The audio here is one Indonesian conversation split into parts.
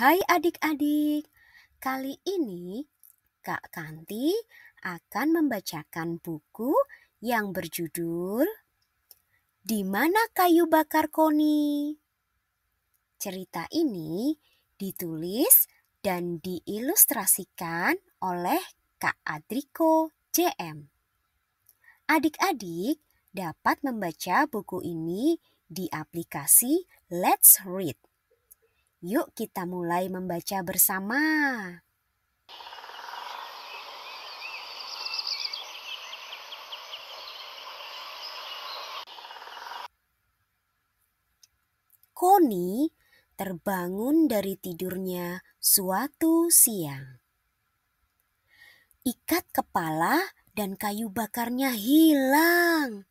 Hai adik-adik, kali ini Kak Kanti akan membacakan buku yang berjudul Di mana kayu bakar koni? Cerita ini ditulis dan diilustrasikan oleh Kak Adriko JM. Adik-adik dapat membaca buku ini di aplikasi Let's Read. Yuk kita mulai membaca bersama. Koni terbangun dari tidurnya suatu siang. Ikat kepala dan kayu bakarnya hilang.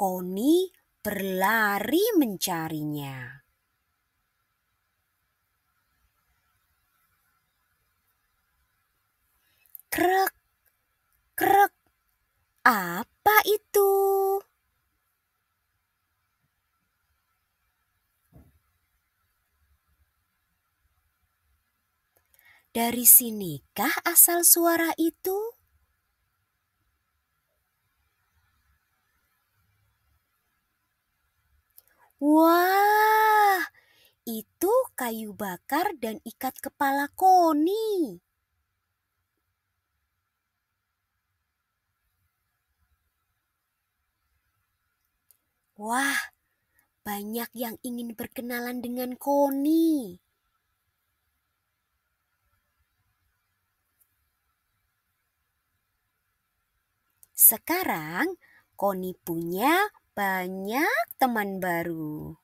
Koni berlari mencarinya. Krek, krek, apa itu? Dari sinikah asal suara itu? Wah, itu kayu bakar dan ikat kepala koni. Wah, banyak yang ingin berkenalan dengan Koni. Sekarang Koni punya banyak teman baru.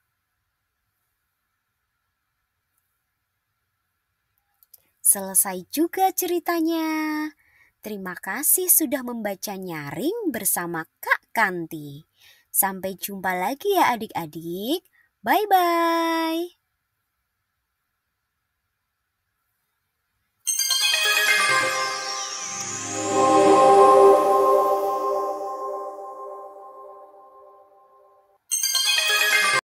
Selesai juga ceritanya. Terima kasih sudah membaca nyaring bersama Kak Kanti. Sampai jumpa lagi ya adik-adik. Bye-bye.